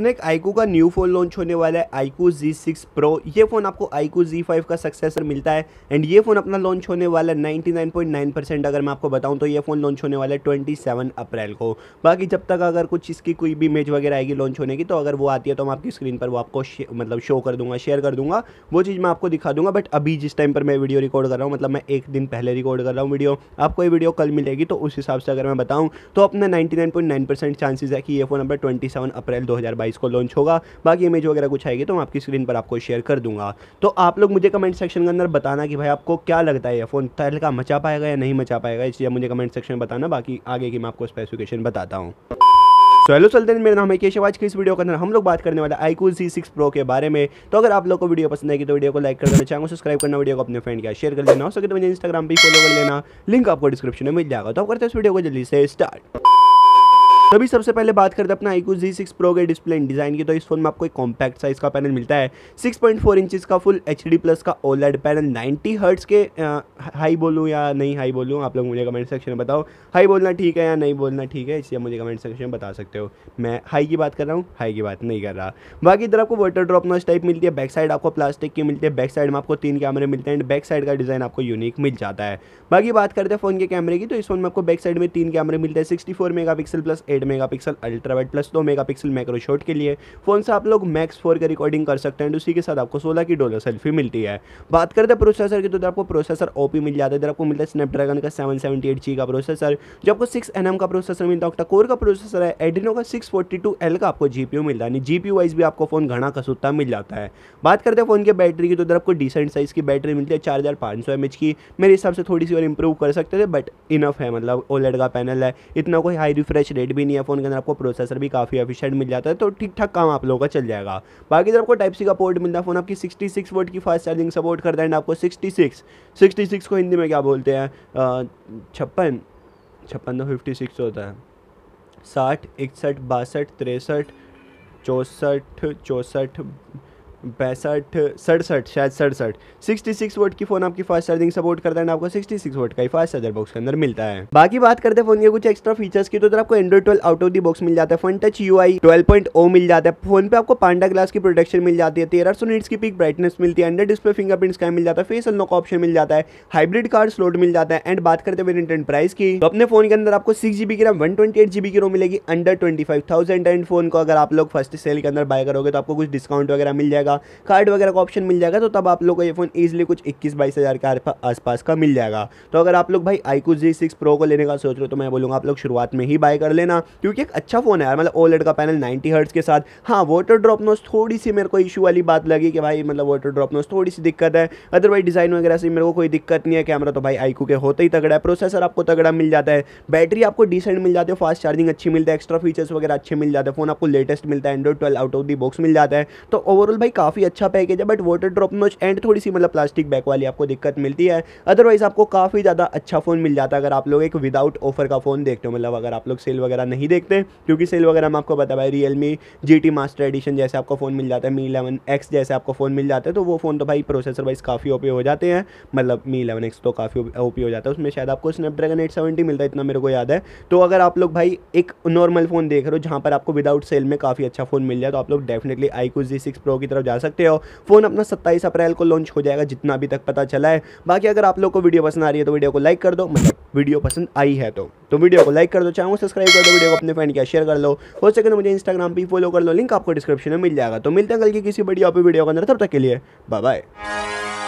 अपने एक आईकू का न्यू फोन लॉन्च होने वाला है आईकू जी सिक्स प्रो ये फ़ोन आपको आईकू जी फाइव का सक्सेसर मिलता है एंड ये फ़ोन अपना लॉन्च होने वाला है ninety nine point nine percent अगर मैं आपको बताऊँ तो ये फ़ोन लॉन्च होने वाला है ट्वेंटी सेवन अप्रैल को बाकी जब तक अगर कुछ इसकी कोई भी इमेज वगैरह आएगी लॉन्च होने की तो अगर वो आती है तो मैं आपकी स्क्रीन पर वो आपको मतलब शो कर दूंगा शेयर कर दूंगा वो चीज़ मैं आपको दिखा दूंगा बट अभी जिस टाइम पर मैं वीडियो रिकॉर्ड कर रहा हूँ मतलब मैं एक दिन पहले रिकॉर्ड कर रहा हूँ वीडियो आपको ये वीडियो कल मिलेगी तो उस हिसाब से अगर मैं बताऊँ तो अपना नाइन्टी चांसेज है कि ये फ़ोन नंबर ट्वेंटी अप्रैल दो डिवाइस को लॉन्च होगा बाकी इमेज वगैरह कुछ आएगी तो मैं आपकी स्क्रीन पर आपको शेयर कर दूंगा तो आप लोग मुझे कमेंट सेक्शन के अंदर बताना कि भाई आपको क्या लगता है ये फ़ोन का मचा पाएगा या नहीं मचा पाएगा इसलिए मुझे कमेंट सेक्शन में बताना बाकी आगे की मैं आपको स्पेसिफिकेशन बताता हूँ तो हेलो चलते हैं मेरा नाम है केशव आज की इस वीडियो के अंदर हम लोग बात करने वाले आईकूल सी सिक्स प्रो के बारे में तो अगर आप लोग को वीडियो पसंद आएगी तो वीडियो को लाइक कर देना चाहूँगा सब्सक्राइब करना वीडियो को अपने फ्रेंड के शेयर कर लेना हो सके तो मुझे इंस्टाग्राम पर फॉलो कर लेना लिंक आपको डिस्क्रिप्शन में मिल जाएगा तो आप करते हैं इस वीडियो को जल्दी से स्टार्ट तो अभी सबसे पहले बात करते हैं अपना आईकू जी सिक्स प्रो के डिस्प्ले एंड डिजाइन की तो इस फोन में आपको एक कॉम्पैक्ट साइज का पैनल मिलता है 6.4 पॉइंट का फुल एच प्लस का ओलेड पैनल 90 हर्ट्स के आ, हाई बोलूँ या नहीं हाई बोलूँ आप लोग मुझे कमेंट सेक्शन में बताओ हाई बोलना ठीक है या नहीं बोलना ठीक है इसलिए मुझे कमेंट सेक्शन में बता सकते हो मैं हाई की बात कर रहा हूँ हाई की बात नहीं कर रहा बाकी इधर आपको वाटर ड्रॉप नॉस टाइप मिलती है बैक साइड आपको प्लास्टिक की मिलती है बैक साइड में आपको तीन कैमरे मिलते हैं एंड बैक साइड का डिज़ाइन आपको यूनिक मिल जाता है बाकी बात करते हैं फ़ोन के कैमरे की तो इस फोन में आपको बैक साइड में तीन कैमरे मिलते हैं sixty four mega plus eight 8 megapixel ultra wide plus दो मेगा पिक्सल शॉट के लिए फ़ोन से आप लोग मैक्स फोर का रिकॉर्डिंग कर सकते हैं उसी के साथ आपको सोलह की डॉलर सेल्फी मिलती है बात करते हैं प्रोसेसर की तो आपको प्रोसेसर ओ मिल जाता है इधर आपको मिलता है स्नैपड्रैगन का सेवन का प्रोसेसर जो आपको सिक्स एन का प्रोसेसर मिलता है कोर का प्रोसेसर है एडिनो का सिक्स एल का आपको जी मिलता है यानी वाइज भी आपको फ़ोन घना कसूता मिल जाता है बात करते हैं फ़ोन की बैटरी की तो आपको डिसेंट साइज़ की बैटरी मिलती है चार हज़ार की मेरे हिसाब से थोड़ी सी और इंप्रूव कर सकते थे बट इनफ है मतलब ओलेड e का पैनल है इतना कोई हाई रिफ्रेश रेट भी नहीं है फ़ोन के अंदर आपको प्रोसेसर भी काफ़ी एफिशिएंट मिल जाता है तो ठीक ठाक काम आप लोगों का चल जाएगा बाकी अगर आपको टाइप सी का पोर्ट मिलता है फ़ोन आपकी सिक्सटी सिक्स वोट की फास्ट चार्जिंग सपोर्ट करता है एंड आपको सिक्सटी सिक्स सिक्सटी सिक्स को हिंदी में क्या बोलते हैं छप्पन छप्पन तो फिफ्टी सिक्स होता है साठ इकसठ बासठ तिरसठ चौंसठ चौंसठ पैंसठ सड़सठ शायद सड़सठ सिक्सटी सिक्स वोट की फोन आपकी फास्ट चार्जिंग सपोर्ट करता है आपको सिक्सटी सिक्स वोट का ही फास्ट चार्जर बॉक्स के अंदर मिलता है बाकी बात करते हैं फोन के कुछ एक्स्ट्रा फीचर्स की तो इधर आपको Android twelve out of the box मिल जाता है phone touch U I twelve point O मिल जाता है फोन पे आपको पांडा ग्लास की प्रोटेक्शन मिल जाती है तेरह सौ नीट्स की पिक ब्राइटनेस मिलती है अंडर डिस्प्ले फिंगरप्रिंट स्कैन मिल जाता है फेस अनलॉक ऑप्शन मिल जाता है हाइब्रिड कार्ड स्लोट मिल जाता है एंड बात करते हैं प्राइस की तो अपने फोन के अंदर आपको सिक्स जीबी की RAM one twenty eight GB की रोम मिलेगी under twenty five thousand and phone को अगर आप लोग फर्स्ट सेल के अंदर बाय करोगे तो आपको कुछ डिस्काउंट वगैरह मिल जाएगा जाएगा कार्ड वगैरह का ऑप्शन मिल जाएगा तो तब आप लोग को ये फ़ोन ईजिली कुछ इक्कीस बाईस हज़ार के आसपास का मिल जाएगा तो अगर आप लोग भाई आईकू जी सिक्स प्रो को लेने का सोच रहे हो तो मैं बोलूँगा आप लोग शुरुआत में ही बाय कर लेना क्योंकि एक अच्छा फ़ोन है यार मतलब ओलेड का पैनल नाइन्टी हर्ट्स के साथ हाँ वाटर ड्रॉप नोस थोड़ी सी मेरे को इशू वाली बात लगी कि भाई मतलब वाटर ड्रॉप नोस थोड़ी सी दिक्कत है अदरवाइज डिज़ाइन वगैरह से मेरे को कोई दिक्कत नहीं है कैमरा तो भाई आईकू के होते ही तगड़ा है प्रोसेसर आपको तगड़ा मिल जाता है बैटरी आपको डिसेंट मिल जाती है फास्ट चार्जिंग अच्छी मिलती है एक्स्ट्रा फीचर्स वगैरह अच्छे मिल जाते हैं फोन आपको लेटेस्ट मिलता है Android twelve out of the box मिल जाता है तो ओवरऑल भाई काफ़ी अच्छा पैकेज है but water drop notch and थोड़ी सी मतलब प्लास्टिक बैक वाली आपको दिक्कत मिलती है अदरवाइज़ आपको काफ़ी ज़्यादा अच्छा फ़ोन मिल जाता है अगर आप लोग एक विदाउट ऑफर का फ़ोन देखते हो मतलब अगर आप लोग सेल वगैरह नहीं देखते क्योंकि सेल वगैरह हम आपको बता भाई Realme G T master edition जैसे आपको फ़ोन मिल जाता है मी इलेवन एक्स जैसे आपको फ़ोन मिल जाता है तो वो फ़ोन तो भाई प्रोसेसर वाइज काफ़ी ओपी हो जाते हैं मतलब मी इलेवन एक्स तो काफ़ी ओपी हो जाता है उसमें शायद आपको स्नैपड्रैगन एट सेवेंटी मिलता है इतना मेरे को याद है तो अगर आप लोग भाई एक नॉर्मल फ़ोन देख रहे हो जहाँ पर आपको विदाउट सेल में काफ़ी अच्छा फ़ोन मिल जाए तो आप लोग definitely I Q G six pro की तरफ जा सकते हो फ़ोन अपना सत्ताईस अप्रैल को लॉन्च हो जाएगा जितना अभी तक पता चला है बाकी अगर आप लोग को वीडियो पसंद आ रही है तो वीडियो को लाइक कर दो मतलब वीडियो पसंद आई है तो तो वीडियो को लाइक कर दो चैनल सब्सक्राइब कर दो वीडियो को अपने फ्रेंड के शेयर कर लो हो सके तो मुझे इंस्टाग्राम पर फॉलो कर लो लिंक आपको डिस्क्रिप्शन में मिल जाएगा तो मिलते हैं कल की किसी बड़ी ऑपी वीडियो के अंदर तब तक के लिए बाय बाय